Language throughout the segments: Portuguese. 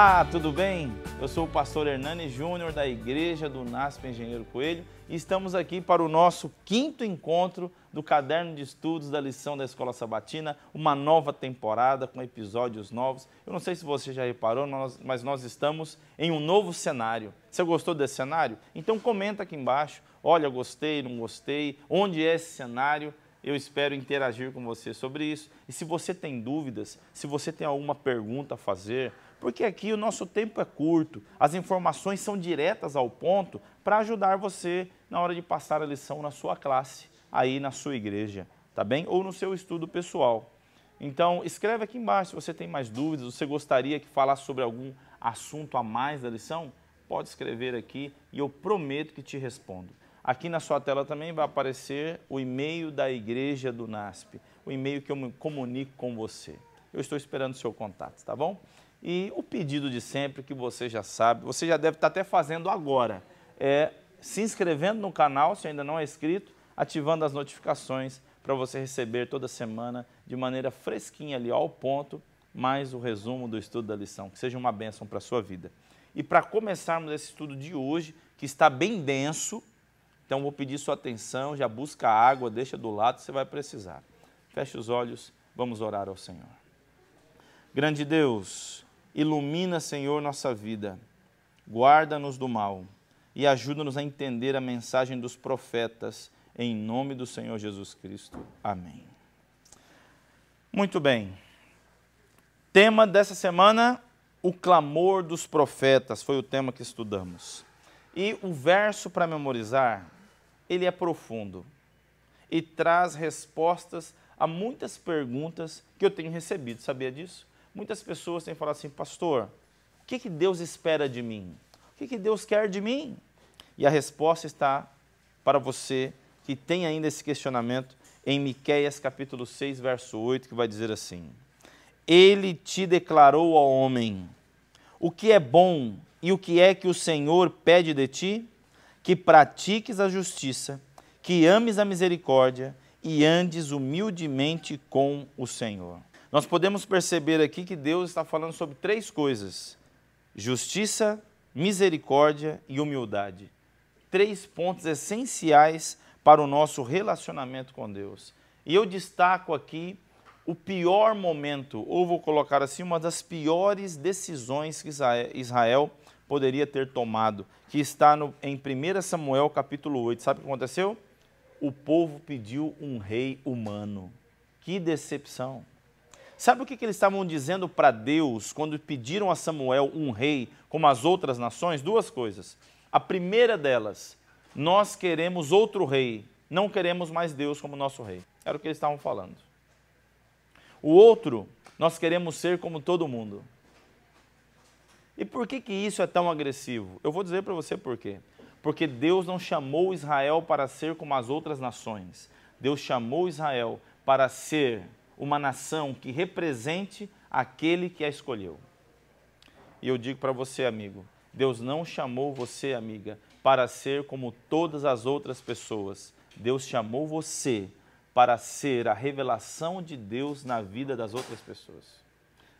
Olá, tudo bem? Eu sou o pastor Hernani Júnior da Igreja do NASP Engenheiro Coelho e estamos aqui para o nosso quinto encontro do Caderno de Estudos da Lição da Escola Sabatina, uma nova temporada com episódios novos. Eu não sei se você já reparou, mas nós estamos em um novo cenário. Você gostou desse cenário? Então comenta aqui embaixo. Olha, gostei, não gostei, onde é esse cenário? Eu espero interagir com você sobre isso. E se você tem dúvidas, se você tem alguma pergunta a fazer, porque aqui o nosso tempo é curto, as informações são diretas ao ponto para ajudar você na hora de passar a lição na sua classe, aí na sua igreja, tá bem? Ou no seu estudo pessoal. Então, escreve aqui embaixo se você tem mais dúvidas, você gostaria que falasse sobre algum assunto a mais da lição, pode escrever aqui e eu prometo que te respondo. Aqui na sua tela também vai aparecer o e-mail da igreja do NASP, o e-mail que eu me comunico com você. Eu estou esperando o seu contato, tá bom? E o pedido de sempre que você já sabe, você já deve estar até fazendo agora, é se inscrevendo no canal, se ainda não é inscrito, ativando as notificações para você receber toda semana de maneira fresquinha ali ao ponto, mais o resumo do estudo da lição, que seja uma bênção para a sua vida. E para começarmos esse estudo de hoje, que está bem denso, então vou pedir sua atenção, já busca água, deixa do lado, você vai precisar. Feche os olhos, vamos orar ao Senhor. Grande Deus, ilumina, Senhor, nossa vida, guarda-nos do mal e ajuda-nos a entender a mensagem dos profetas, em nome do Senhor Jesus Cristo. Amém. Muito bem. Tema dessa semana: o clamor dos profetas, foi o tema que estudamos. E o verso para memorizar, ele é profundo e traz respostas a muitas perguntas que eu tenho recebido. Sabia disso? Muitas pessoas têm falado assim, pastor, o que, que Deus espera de mim? O que, que Deus quer de mim? E a resposta está para você que tem ainda esse questionamento em Miqueias capítulo 6, verso 8, que vai dizer assim: Ele te declarou ao homem o que é bom e o que é que o Senhor pede de ti, que pratiques a justiça, que ames a misericórdia e andes humildemente com o Senhor. Nós podemos perceber aqui que Deus está falando sobre três coisas: justiça, misericórdia e humildade. Três pontos essenciais para o nosso relacionamento com Deus. E eu destaco aqui o pior momento, ou vou colocar assim, uma das piores decisões que Israel poderia ter tomado, que está no, em 1 Samuel capítulo 8. Sabe o que aconteceu? O povo pediu um rei humano. Que decepção! Sabe o que, que eles estavam dizendo para Deus quando pediram a Samuel um rei, como as outras nações? Duas coisas. A primeira delas, nós queremos outro rei, não queremos mais Deus como nosso rei. Era o que eles estavam falando. O outro, nós queremos ser como todo mundo. E por que, que isso é tão agressivo? Eu vou dizer para você por quê. Porque Deus não chamou Israel para ser como as outras nações. Deus chamou Israel para ser uma nação que represente aquele que a escolheu. E eu digo para você, amigo, Deus não chamou você, amiga, para ser como todas as outras pessoas. Deus chamou você para ser a revelação de Deus na vida das outras pessoas.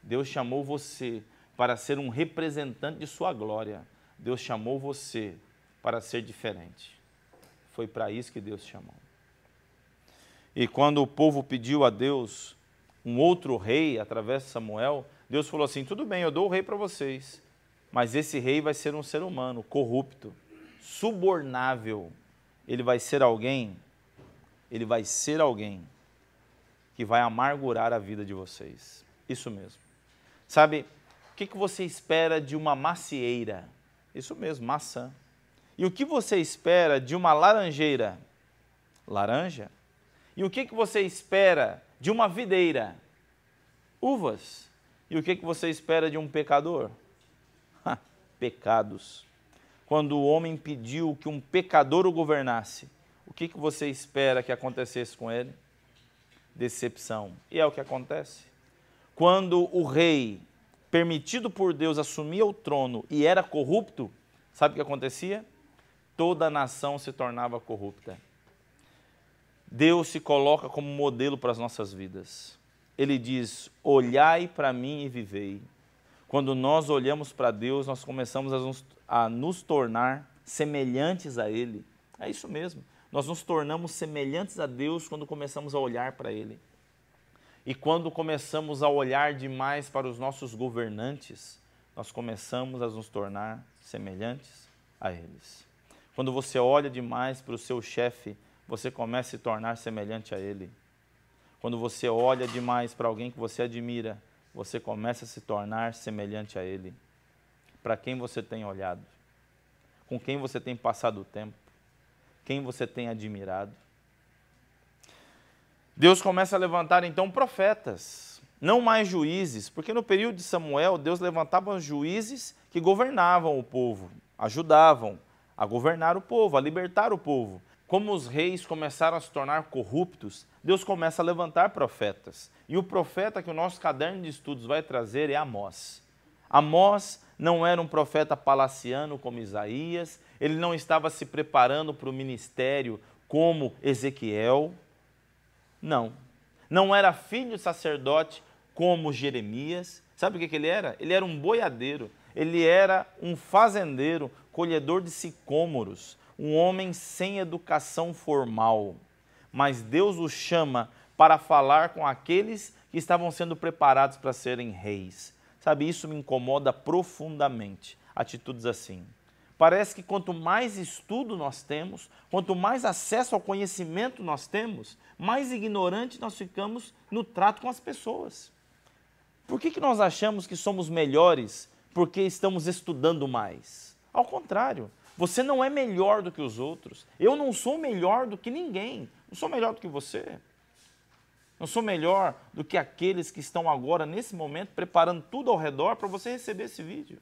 Deus chamou você para ser um representante de sua glória. Deus chamou você para ser diferente. Foi para isso que Deus chamou. E quando o povo pediu a Deus um outro rei através de Samuel, Deus falou assim: tudo bem, eu dou o rei para vocês, mas esse rei vai ser um ser humano corrupto, subornável. Ele vai ser alguém, ele vai ser alguém que vai amargurar a vida de vocês. Isso mesmo. Sabe, o que, você espera de uma macieira? Isso mesmo, maçã. E o que você espera de uma laranjeira? Laranja. E o que, que você espera de uma videira? Uvas. E o que, que você espera de um pecador? Ha, pecados. Quando o homem pediu que um pecador o governasse, o que, que você espera que acontecesse com ele? Decepção. E é o que acontece. Quando o rei, permitido por Deus, assumia o trono e era corrupto, sabe o que acontecia? Toda a nação se tornava corrupta. Deus se coloca como modelo para as nossas vidas. Ele diz: Olhai para mim e vivei. Quando nós olhamos para Deus, nós começamos a nos, a nos tornar semelhantes a Ele. É isso mesmo. Nós nos tornamos semelhantes a Deus quando começamos a olhar para Ele. E quando começamos a olhar demais para os nossos governantes, nós começamos a nos tornar semelhantes a eles. Quando você olha demais para o seu chefe, você começa a se tornar semelhante a Ele. Quando você olha demais para alguém que você admira, você começa a se tornar semelhante a Ele. Para quem você tem olhado, com quem você tem passado o tempo, quem você tem admirado. Deus começa a levantar então profetas, não mais juízes, porque no período de Samuel, Deus levantava juízes que governavam o povo, ajudavam a governar o povo, a libertar o povo. Como os reis começaram a se tornar corruptos, Deus começa a levantar profetas. E o profeta que o nosso caderno de estudos vai trazer é Amós. Amós não era um profeta palaciano como Isaías, ele não estava se preparando para o ministério como Ezequiel. Não. Não era filho sacerdote como Jeremias. Sabe o que, que ele era? Ele era um boiadeiro, ele era um fazendeiro, colhedor de sicômoros um homem sem educação formal, mas Deus o chama para falar com aqueles que estavam sendo preparados para serem reis. Sabe, isso me incomoda profundamente, atitudes assim. Parece que quanto mais estudo nós temos, quanto mais acesso ao conhecimento nós temos, mais ignorante nós ficamos no trato com as pessoas. Por que, que nós achamos que somos melhores porque estamos estudando mais? Ao contrário, você não é melhor do que os outros. Eu não sou melhor do que ninguém. Não sou melhor do que você. Não sou melhor do que aqueles que estão agora, nesse momento, preparando tudo ao redor para você receber esse vídeo.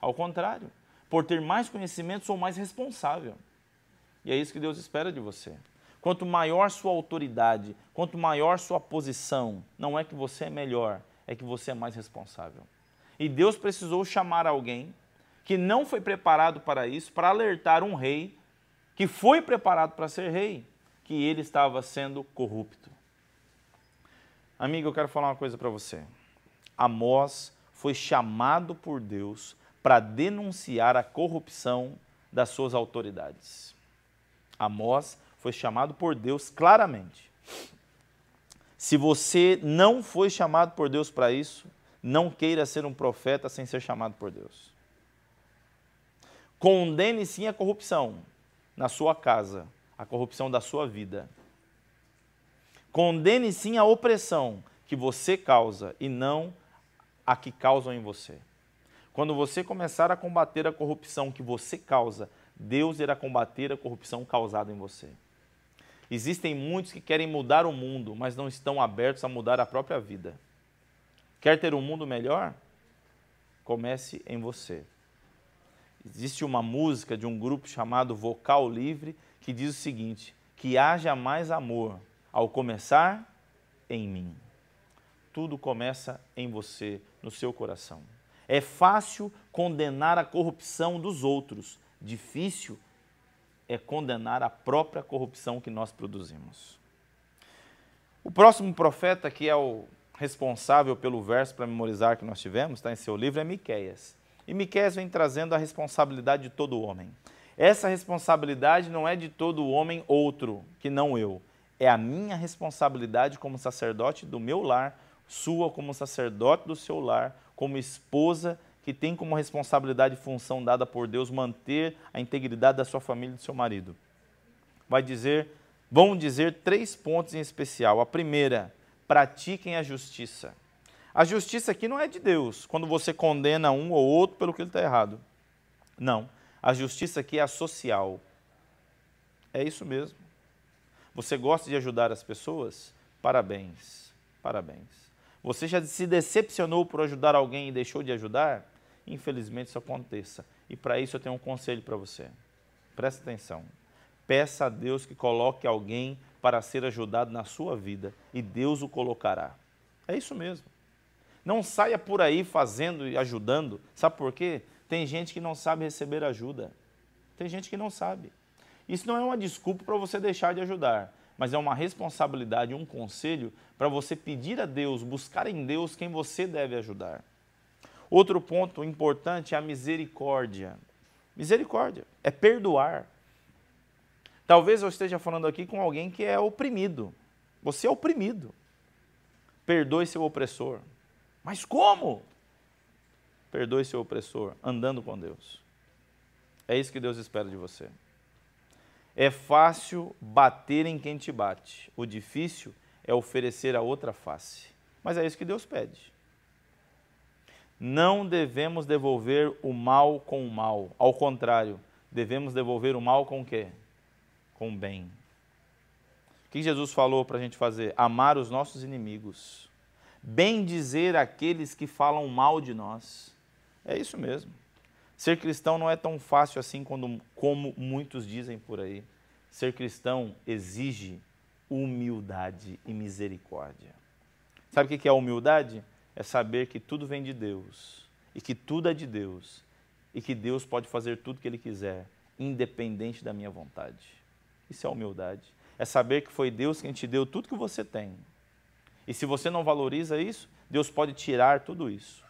Ao contrário, por ter mais conhecimento, sou mais responsável. E é isso que Deus espera de você. Quanto maior sua autoridade, quanto maior sua posição, não é que você é melhor, é que você é mais responsável. E Deus precisou chamar alguém que não foi preparado para isso, para alertar um rei que foi preparado para ser rei, que ele estava sendo corrupto. Amigo, eu quero falar uma coisa para você. Amós foi chamado por Deus para denunciar a corrupção das suas autoridades. Amós foi chamado por Deus claramente. Se você não foi chamado por Deus para isso, não queira ser um profeta sem ser chamado por Deus. Condene sim a corrupção na sua casa, a corrupção da sua vida. Condene sim a opressão que você causa e não a que causam em você. Quando você começar a combater a corrupção que você causa, Deus irá combater a corrupção causada em você. Existem muitos que querem mudar o mundo, mas não estão abertos a mudar a própria vida. Quer ter um mundo melhor? Comece em você. Existe uma música de um grupo chamado Vocal Livre que diz o seguinte: que haja mais amor ao começar em mim. Tudo começa em você, no seu coração. É fácil condenar a corrupção dos outros, difícil é condenar a própria corrupção que nós produzimos. O próximo profeta que é o responsável pelo verso para memorizar que nós tivemos, está em seu livro, é Miquéias. E Miqueias vem trazendo a responsabilidade de todo homem. Essa responsabilidade não é de todo homem outro que não eu. É a minha responsabilidade como sacerdote do meu lar, sua como sacerdote do seu lar, como esposa que tem como responsabilidade e função dada por Deus manter a integridade da sua família e do seu marido. Vai dizer, vão dizer três pontos em especial. A primeira, pratiquem a justiça. A justiça aqui não é de Deus, quando você condena um ou outro pelo que ele está errado. Não. A justiça aqui é a social. É isso mesmo. Você gosta de ajudar as pessoas? Parabéns. Parabéns. Você já se decepcionou por ajudar alguém e deixou de ajudar? Infelizmente isso aconteça. E para isso eu tenho um conselho para você. Presta atenção. Peça a Deus que coloque alguém para ser ajudado na sua vida e Deus o colocará. É isso mesmo. Não saia por aí fazendo e ajudando. Sabe por quê? Tem gente que não sabe receber ajuda. Tem gente que não sabe. Isso não é uma desculpa para você deixar de ajudar, mas é uma responsabilidade, um conselho para você pedir a Deus, buscar em Deus quem você deve ajudar. Outro ponto importante é a misericórdia. Misericórdia é perdoar. Talvez eu esteja falando aqui com alguém que é oprimido. Você é oprimido. Perdoe seu opressor. Mas como? Perdoe seu opressor, andando com Deus. É isso que Deus espera de você. É fácil bater em quem te bate, o difícil é oferecer a outra face. Mas é isso que Deus pede. Não devemos devolver o mal com o mal. Ao contrário, devemos devolver o mal com o quê? Com o bem. O que Jesus falou para a gente fazer? Amar os nossos inimigos bem dizer aqueles que falam mal de nós. É isso mesmo. Ser cristão não é tão fácil assim quando, como muitos dizem por aí. Ser cristão exige humildade e misericórdia. Sabe o que é humildade? É saber que tudo vem de Deus e que tudo é de Deus e que Deus pode fazer tudo que Ele quiser, independente da minha vontade. Isso é humildade. É saber que foi Deus quem te deu tudo que você tem e se você não valoriza isso, Deus pode tirar tudo isso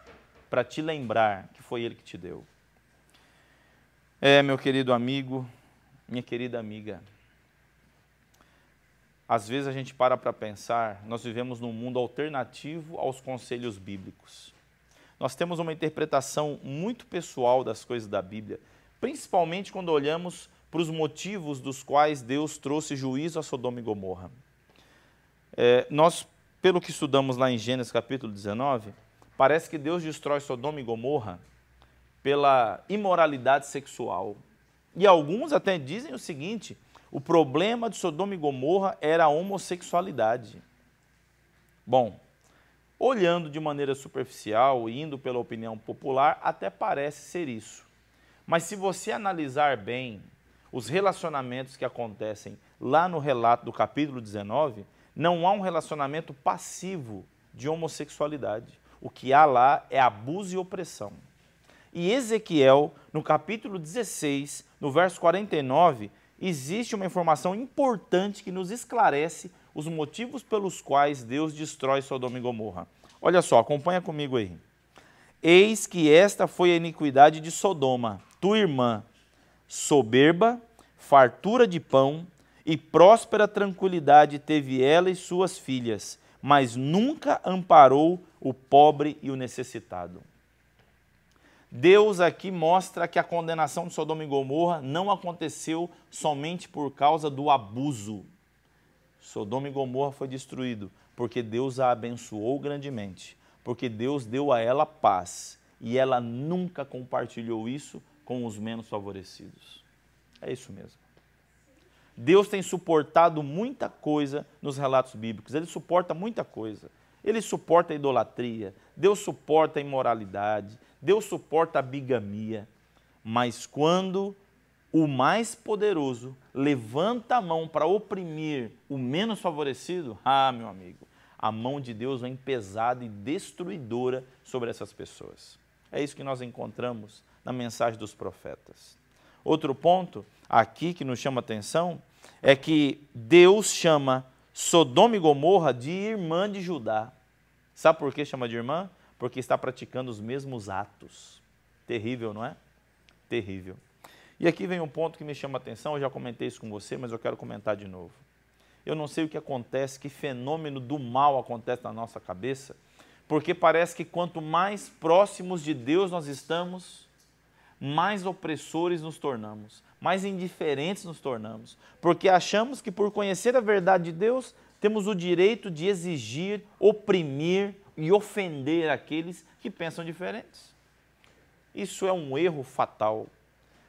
para te lembrar que foi Ele que te deu. É, meu querido amigo, minha querida amiga, às vezes a gente para para pensar, nós vivemos num mundo alternativo aos conselhos bíblicos. Nós temos uma interpretação muito pessoal das coisas da Bíblia, principalmente quando olhamos para os motivos dos quais Deus trouxe juízo a Sodoma e Gomorra. É, nós pelo que estudamos lá em Gênesis capítulo 19, parece que Deus destrói Sodoma e Gomorra pela imoralidade sexual. E alguns até dizem o seguinte: o problema de Sodoma e Gomorra era a homossexualidade. Bom, olhando de maneira superficial indo pela opinião popular, até parece ser isso. Mas se você analisar bem os relacionamentos que acontecem lá no relato do capítulo 19, não há um relacionamento passivo de homossexualidade. O que há lá é abuso e opressão. E Ezequiel, no capítulo 16, no verso 49, existe uma informação importante que nos esclarece os motivos pelos quais Deus destrói Sodoma e Gomorra. Olha só, acompanha comigo aí. Eis que esta foi a iniquidade de Sodoma, tua irmã, soberba, fartura de pão, e próspera tranquilidade teve ela e suas filhas, mas nunca amparou o pobre e o necessitado. Deus aqui mostra que a condenação de Sodoma e Gomorra não aconteceu somente por causa do abuso. Sodoma e Gomorra foi destruído porque Deus a abençoou grandemente, porque Deus deu a ela paz e ela nunca compartilhou isso com os menos favorecidos. É isso mesmo. Deus tem suportado muita coisa nos relatos bíblicos. Ele suporta muita coisa. Ele suporta a idolatria, Deus suporta a imoralidade, Deus suporta a bigamia. Mas quando o mais poderoso levanta a mão para oprimir o menos favorecido, ah, meu amigo, a mão de Deus vem pesada e destruidora sobre essas pessoas. É isso que nós encontramos na mensagem dos profetas. Outro ponto aqui que nos chama atenção é que Deus chama Sodoma e Gomorra de irmã de Judá. Sabe por que chama de irmã? Porque está praticando os mesmos atos. Terrível, não é? Terrível. E aqui vem um ponto que me chama atenção, eu já comentei isso com você, mas eu quero comentar de novo. Eu não sei o que acontece, que fenômeno do mal acontece na nossa cabeça, porque parece que quanto mais próximos de Deus nós estamos, mais opressores nos tornamos, mais indiferentes nos tornamos, porque achamos que por conhecer a verdade de Deus, temos o direito de exigir, oprimir e ofender aqueles que pensam diferentes. Isso é um erro fatal.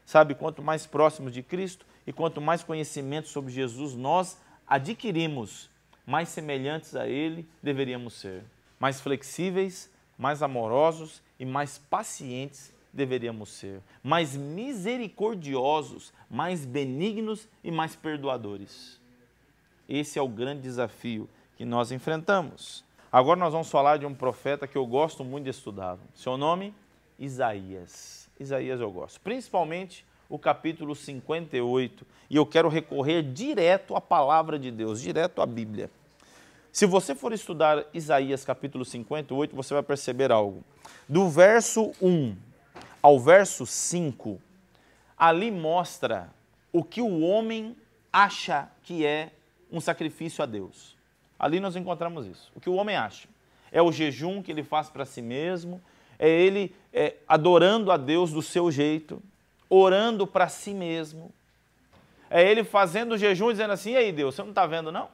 Sabe, quanto mais próximos de Cristo e quanto mais conhecimento sobre Jesus nós adquirimos, mais semelhantes a Ele deveríamos ser, mais flexíveis, mais amorosos e mais pacientes deveríamos ser, mais misericordiosos, mais benignos e mais perdoadores. Esse é o grande desafio que nós enfrentamos. Agora nós vamos falar de um profeta que eu gosto muito de estudar. Seu nome? Isaías. Isaías eu gosto, principalmente o capítulo 58, e eu quero recorrer direto à palavra de Deus, direto à Bíblia. Se você for estudar Isaías capítulo 58, você vai perceber algo. Do verso 1 ao verso 5, ali mostra o que o homem acha que é um sacrifício a Deus. Ali nós encontramos isso. O que o homem acha? É o jejum que ele faz para si mesmo, é ele é, adorando a Deus do seu jeito, orando para si mesmo, é ele fazendo o jejum dizendo assim: e aí, Deus, você não está vendo não?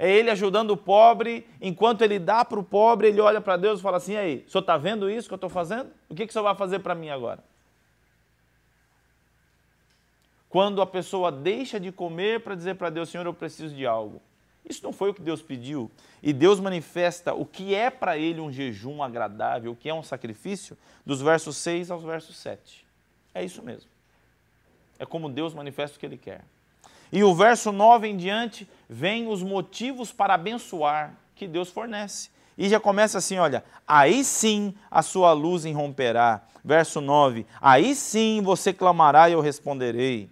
é ele ajudando o pobre, enquanto ele dá para o pobre, ele olha para Deus e fala assim: aí, o senhor está vendo isso que eu estou fazendo? O que, que o senhor vai fazer para mim agora? Quando a pessoa deixa de comer para dizer para Deus: Senhor, eu preciso de algo. Isso não foi o que Deus pediu. E Deus manifesta o que é para ele um jejum agradável, o que é um sacrifício, dos versos 6 aos versos 7. É isso mesmo. É como Deus manifesta o que ele quer. E o verso 9 em diante vem os motivos para abençoar que Deus fornece. E já começa assim, olha, aí sim a sua luz irromperá. Verso 9, aí sim você clamará e eu responderei.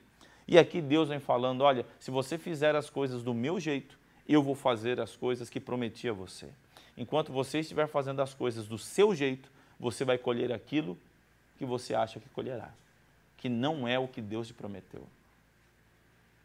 E aqui Deus vem falando, olha, se você fizer as coisas do meu jeito, eu vou fazer as coisas que prometi a você. Enquanto você estiver fazendo as coisas do seu jeito, você vai colher aquilo que você acha que colherá, que não é o que Deus te prometeu.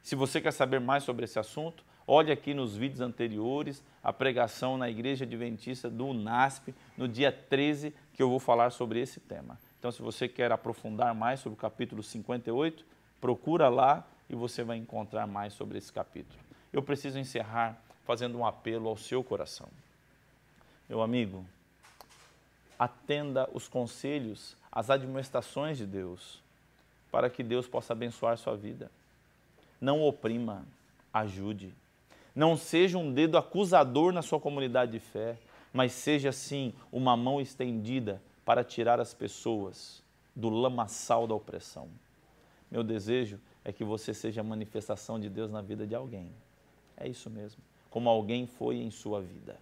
Se você quer saber mais sobre esse assunto, olhe aqui nos vídeos anteriores a pregação na Igreja Adventista do UNASP, no dia 13, que eu vou falar sobre esse tema. Então, se você quer aprofundar mais sobre o capítulo 58, procura lá e você vai encontrar mais sobre esse capítulo. Eu preciso encerrar fazendo um apelo ao seu coração. Meu amigo, atenda os conselhos, as admoestações de Deus, para que Deus possa abençoar sua vida. Não oprima, ajude. Não seja um dedo acusador na sua comunidade de fé, mas seja sim uma mão estendida para tirar as pessoas do lamaçal da opressão. Meu desejo é que você seja a manifestação de Deus na vida de alguém. É isso mesmo, como alguém foi em sua vida.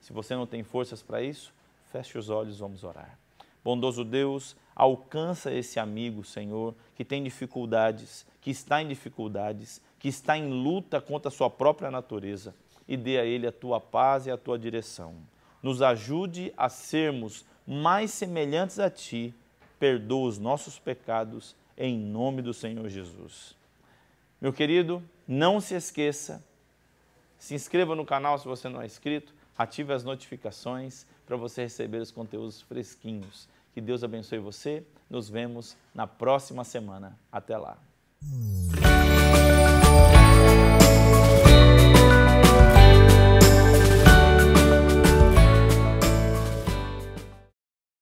Se você não tem forças para isso, feche os olhos, vamos orar. Bondoso Deus, alcança esse amigo, Senhor, que tem dificuldades, que está em dificuldades, que está em luta contra a sua própria natureza, e dê a ele a tua paz e a tua direção. Nos ajude a sermos mais semelhantes a ti. Perdoa os nossos pecados em nome do Senhor Jesus. Meu querido, não se esqueça, se inscreva no canal se você não é inscrito ative as notificações para você receber os conteúdos fresquinhos. Que Deus abençoe você. Nos vemos na próxima semana. Até lá.